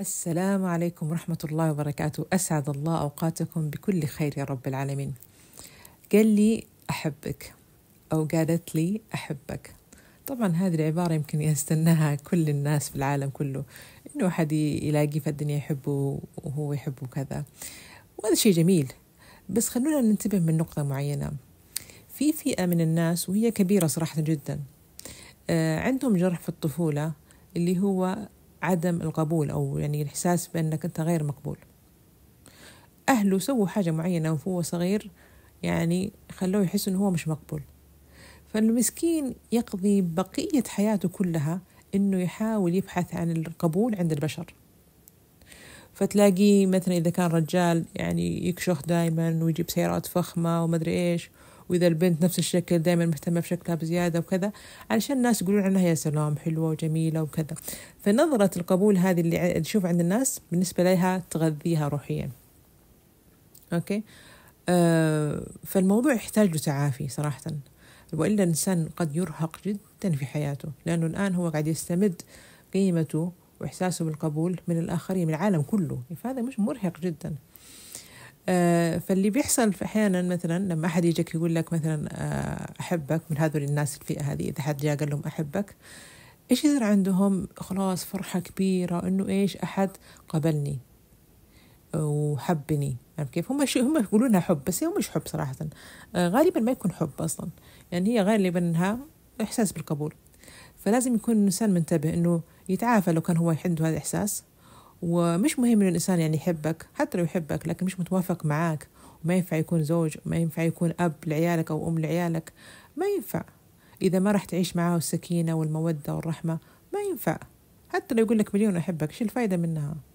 السلام عليكم ورحمة الله وبركاته أسعد الله أوقاتكم بكل خير يا رب العالمين قال لي أحبك أو قالت لي أحبك طبعا هذه العبارة يمكن يستناها كل الناس في العالم كله إنه أحد يلاقي في الدنيا يحبه وهو يحبه كذا وهذا شيء جميل بس خلونا ننتبه من نقطة معينة في فئة من الناس وهي كبيرة صراحة جدا آه، عندهم جرح في الطفولة اللي هو عدم القبول أو يعني الإحساس بأنك أنت غير مقبول أهله سووا حاجة معينة وهو صغير يعني خلوه يحس أنه هو مش مقبول فالمسكين يقضي بقية حياته كلها أنه يحاول يبحث عن القبول عند البشر فتلاقيه مثلا إذا كان رجال يعني يكشخ دايما ويجيب سيارات فخمة ومدري إيش واذا البنت نفس الشكل دائما مهتمه بشكلها بزياده وكذا علشان الناس يقولون عنها يا سلام حلوه وجميله وكذا فنظره القبول هذه اللي تشوف عند الناس بالنسبه لها تغذيها روحيا اوكي آه فالموضوع يحتاج لتعافي تعافي صراحه والا الانسان قد يرهق جدا في حياته لانه الان هو قاعد يستمد قيمته واحساسه بالقبول من الاخرين من العالم كله فهذا مش مرهق جدا آه، فاللي بيحصل في احيانا مثلا لما احد يجيك يقول لك مثلا آه، احبك من هذول الناس الفئه هذه اذا حد جاء قال لهم احبك ايش يصير عندهم خلاص فرحه كبيره انه ايش احد قبلني وحبني عارف كيف هم هم يقولونها حب بس هي مش حب صراحه آه، غالبا ما يكون حب اصلا يعني هي غالبا انها احساس بالقبول فلازم يكون الانسان منتبه انه يتعافى لو كان هو عنده هذا الاحساس ومش مهم إنه الإنسان يعني يحبك حتى لو يحبك لكن مش متوافق معاك وما ينفع يكون زوج وما ينفع يكون أب لعيالك أو أم لعيالك ما ينفع إذا ما راح تعيش معاه السكينة والمودة والرحمة ما ينفع حتى لو يقول لك مليون أحبك شو الفايدة منها